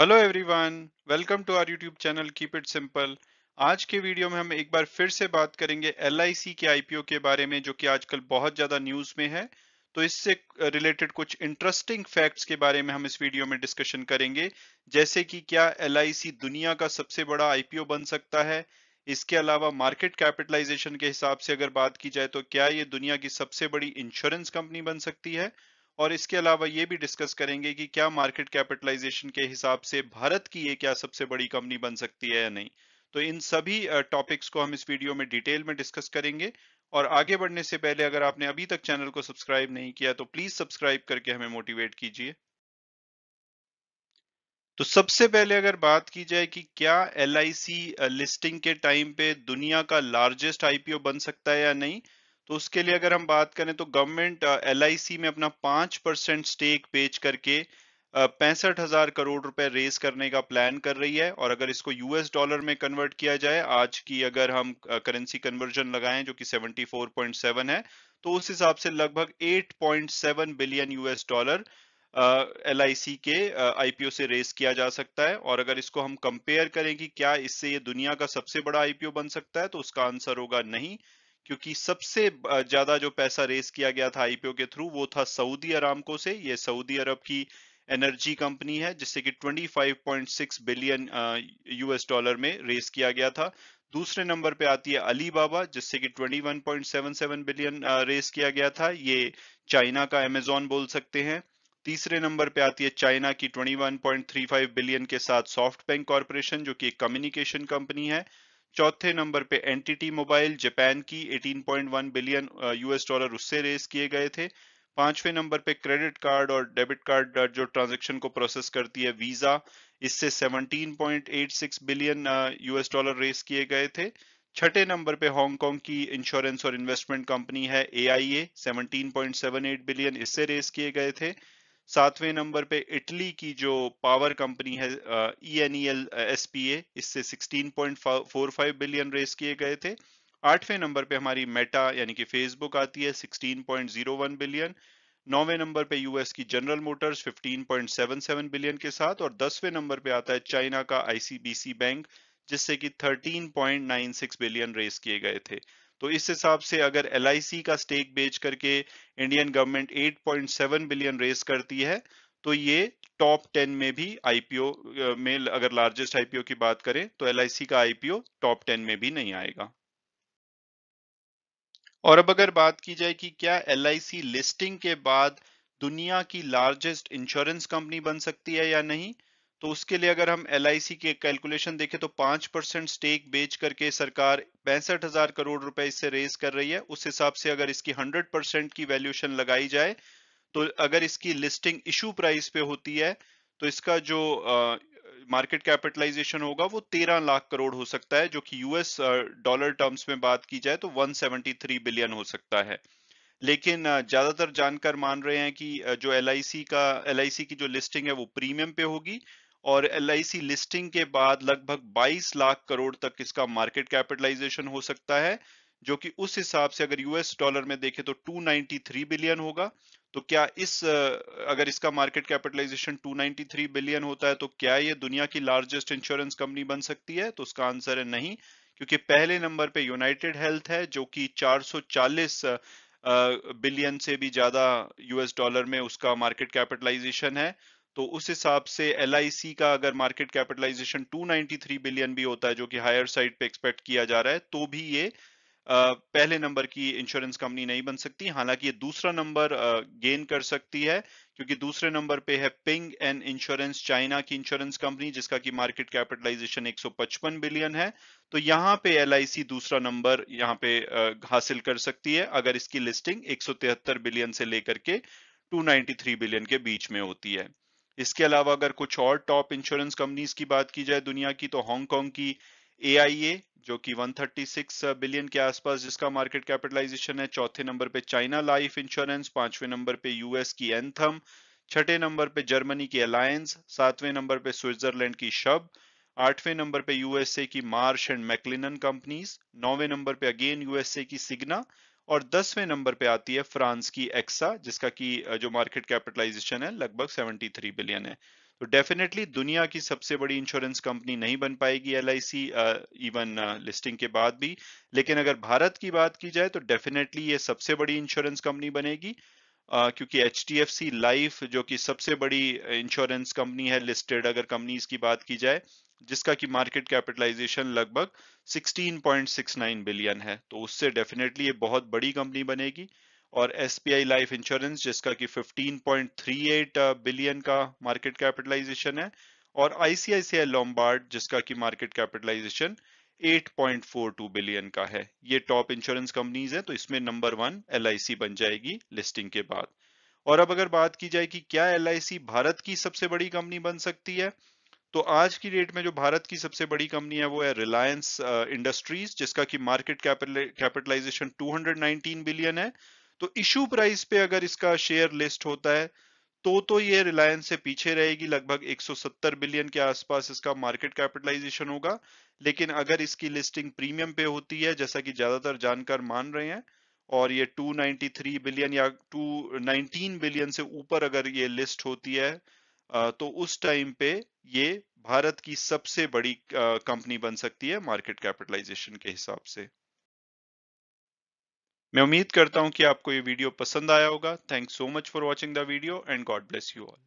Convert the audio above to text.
hello everyone welcome to our YouTube channel keep it simple आज के video में हम एक बार फिर से बात करेंगे एल के आईपीओ के बारे में जो कि आजकल बहुत ज्यादा न्यूज में है तो इससे रिलेटेड कुछ इंटरेस्टिंग फैक्ट्स के बारे में हम इस वीडियो में डिस्कशन करेंगे जैसे कि क्या एल दुनिया का सबसे बड़ा आईपीओ बन सकता है इसके अलावा मार्केट कैपिटलाइजेशन के हिसाब से अगर बात की जाए तो क्या ये दुनिया की सबसे बड़ी इंश्योरेंस कंपनी बन सकती है और इसके अलावा ये भी डिस्कस करेंगे कि क्या मार्केट कैपिटलाइजेशन के हिसाब से भारत की ये क्या सबसे बड़ी कंपनी बन सकती है या नहीं तो इन सभी टॉपिक्स को हम इस वीडियो में डिटेल में डिस्कस करेंगे और आगे बढ़ने से पहले अगर आपने अभी तक चैनल को सब्सक्राइब नहीं किया तो प्लीज सब्सक्राइब करके हमें मोटिवेट कीजिए तो सबसे पहले अगर बात की जाए कि क्या एल लिस्टिंग के टाइम पे दुनिया का लार्जेस्ट आईपीओ बन सकता है या नहीं तो उसके लिए अगर हम बात करें तो गवर्नमेंट एल uh, में अपना पांच परसेंट स्टेक बेच करके uh, पैंसठ हजार करोड़ रुपए रेज करने का प्लान कर रही है और अगर इसको यूएस डॉलर में कन्वर्ट किया जाए आज की अगर हम करेंसी uh, कन्वर्जन लगाएं जो कि 74.7 है तो उस हिसाब से लगभग 8.7 बिलियन यूएस डॉलर एल के आईपीओ से रेस किया जा सकता है और अगर इसको हम कंपेयर करें कि क्या इससे ये दुनिया का सबसे बड़ा आईपीओ बन सकता है तो उसका आंसर होगा नहीं क्योंकि सबसे ज्यादा जो पैसा रेस किया गया था आईपीओ के थ्रू वो था सऊदी अरामको से ये सऊदी अरब की एनर्जी कंपनी है जिससे कि 25.6 बिलियन यूएस डॉलर में रेस किया गया था दूसरे नंबर पे आती है अलीबाबा जिससे कि 21.77 बिलियन रेस किया गया था ये चाइना का अमेजोन बोल सकते हैं तीसरे नंबर पे आती है चाइना की 21.35 बिलियन के साथ सॉफ्ट बैंक कॉरपोरेशन जो कि एक कम्युनिकेशन कंपनी है चौथे नंबर पे एनटीटी मोबाइल जापान की 18.1 बिलियन यूएस डॉलर उससे रेस किए गए थे पांचवें नंबर पे क्रेडिट कार्ड और डेबिट कार्ड uh, जो ट्रांजैक्शन को प्रोसेस करती है वीजा इससे 17.86 बिलियन यूएस डॉलर रेस किए गए थे छठे नंबर पे हांगकांग की इंश्योरेंस और इन्वेस्टमेंट कंपनी है ए आई बिलियन इससे रेस किए गए थे सातवें नंबर पे इटली की जो पावर कंपनी है E N E L S P A इससे 16.45 बिलियन रेस किए गए थे आठवें नंबर पे हमारी मेटा यानी कि फेसबुक आती है 16.01 बिलियन नौवें नंबर पे यूएस की जनरल मोटर्स 15.77 बिलियन के साथ और दसवें नंबर पे आता है चाइना का आईसीबीसी बैंक जिससे कि 13.96 बिलियन रेस किए गए थे तो इस हिसाब से अगर एल का स्टेक बेच करके इंडियन गवर्नमेंट 8.7 बिलियन रेस करती है तो ये टॉप 10 में भी आईपीओ में अगर लार्जेस्ट आईपीओ की बात करें तो एल का आईपीओ टॉप 10 में भी नहीं आएगा और अब अगर बात की जाए कि क्या एल लिस्टिंग के बाद दुनिया की लार्जेस्ट इंश्योरेंस कंपनी बन सकती है या नहीं तो उसके लिए अगर हम एल के कैलकुलेशन देखें तो पांच परसेंट स्टेक बेच करके सरकार पैंसठ हजार करोड़ रुपए इससे रेज कर रही है उस हिसाब से अगर इसकी हंड्रेड परसेंट की वैल्यूएशन लगाई जाए तो अगर इसकी लिस्टिंग इशू प्राइस पे होती है तो इसका जो मार्केट कैपिटलाइजेशन होगा वो 13 लाख करोड़ हो सकता है जो कि यूएस डॉलर टर्म्स में बात की जाए तो वन बिलियन हो सकता है लेकिन ज्यादातर जानकार मान रहे हैं कि जो एल का एल की जो लिस्टिंग है वो प्रीमियम पे होगी और एल लिस्टिंग के बाद लगभग 22 लाख करोड़ तक इसका मार्केट कैपिटलाइजेशन हो सकता है जो कि उस हिसाब से अगर यूएस डॉलर में देखें तो 293 बिलियन होगा तो क्या इस अगर इसका मार्केट कैपिटलाइजेशन 293 बिलियन होता है तो क्या ये दुनिया की लार्जेस्ट इंश्योरेंस कंपनी बन सकती है तो उसका आंसर है नहीं क्योंकि पहले नंबर पे यूनाइटेड हेल्थ है जो कि 440 बिलियन से भी ज्यादा यूएस डॉलर में उसका मार्केट कैपिटलाइजेशन है तो उस हिसाब से एल का अगर मार्केट कैपिटलाइजेशन 293 बिलियन भी होता है जो कि हायर साइड पे एक्सपेक्ट किया जा रहा है तो भी ये पहले नंबर की इंश्योरेंस कंपनी नहीं बन सकती हालांकि ये दूसरा नंबर गेन कर सकती है क्योंकि दूसरे नंबर पे है पिंग एंड इंश्योरेंस चाइना की इंश्योरेंस कंपनी जिसका की मार्केट कैपिटलाइजेशन 155 बिलियन है तो यहाँ पे एल दूसरा नंबर यहाँ पे हासिल कर सकती है अगर इसकी लिस्टिंग एक बिलियन से लेकर के 293 बिलियन के बीच में होती है इसके अलावा अगर कुछ और टॉप इंश्योरेंस कंपनीज की बात की जाए दुनिया की तो हांगकांग की ए जो कि 136 बिलियन के आसपास जिसका मार्केट कैपिटलाइजेशन है चौथे नंबर पे चाइना लाइफ इंश्योरेंस पांचवें नंबर पे यूएस की एनथम छठे नंबर पे जर्मनी की अलायंस सातवें नंबर पे स्विट्जरलैंड की शब आठवें नंबर पे यूएसए की मार्श एंड मैकलिनन कंपनीज नौवें नंबर पे अगेन यूएसए की सिग्ना और दसवें नंबर पे आती है फ्रांस की एक्सा जिसका की जो मार्केट कैपिटलाइजेशन है लगभग 73 बिलियन है तो डेफिनेटली दुनिया की सबसे बड़ी इंश्योरेंस कंपनी नहीं बन पाएगी एल इवन लिस्टिंग के बाद भी लेकिन अगर भारत की बात की जाए तो डेफिनेटली ये सबसे बड़ी इंश्योरेंस कंपनी बनेगी क्योंकि H D F C life जो कि सबसे बड़ी इंश्योरेंस कंपनी है लिस्टेड अगर कंपनीज की बात की जाए जिसका कि मार्केट कैपिटलाइजेशन लगभग 16.69 बिलियन है तो उससे डेफिनेटली ये बहुत बड़ी कंपनी बनेगी और एस आई लाइफ इंश्योरेंस जिसका कि 15.38 बिलियन का मार्केट कैपिटलाइजेशन है और आईसीआईसीआई लॉम्बार्ड जिसका कि मार्केट कैपिटलाइजेशन 8.42 बिलियन का है ये टॉप इंश्योरेंस कंपनीज है तो इसमें नंबर वन एल बन जाएगी लिस्टिंग के बाद और अब अगर बात की जाए कि क्या एल भारत की सबसे बड़ी कंपनी बन सकती है तो आज की डेट में जो भारत की सबसे बड़ी कंपनी है वो है रिलायंस इंडस्ट्रीज uh, जिसका कि मार्केट कैपिटलाइजेशन 219 बिलियन है तो इश्यू प्राइस पे अगर इसका शेयर लिस्ट होता है तो तो ये रिलायंस से पीछे रहेगी लगभग 170 बिलियन के आसपास इसका मार्केट कैपिटलाइजेशन होगा लेकिन अगर इसकी लिस्टिंग प्रीमियम पे होती है जैसा कि ज्यादातर जानकार मान रहे हैं और ये 293 बिलियन या 219 बिलियन से ऊपर अगर ये लिस्ट होती है तो उस टाइम पे ये भारत की सबसे बड़ी कंपनी बन सकती है मार्केट कैपिटलाइजेशन के हिसाब से मैं उम्मीद करता हूं कि आपको ये वीडियो पसंद आया होगा thank so much for watching the video and god bless you all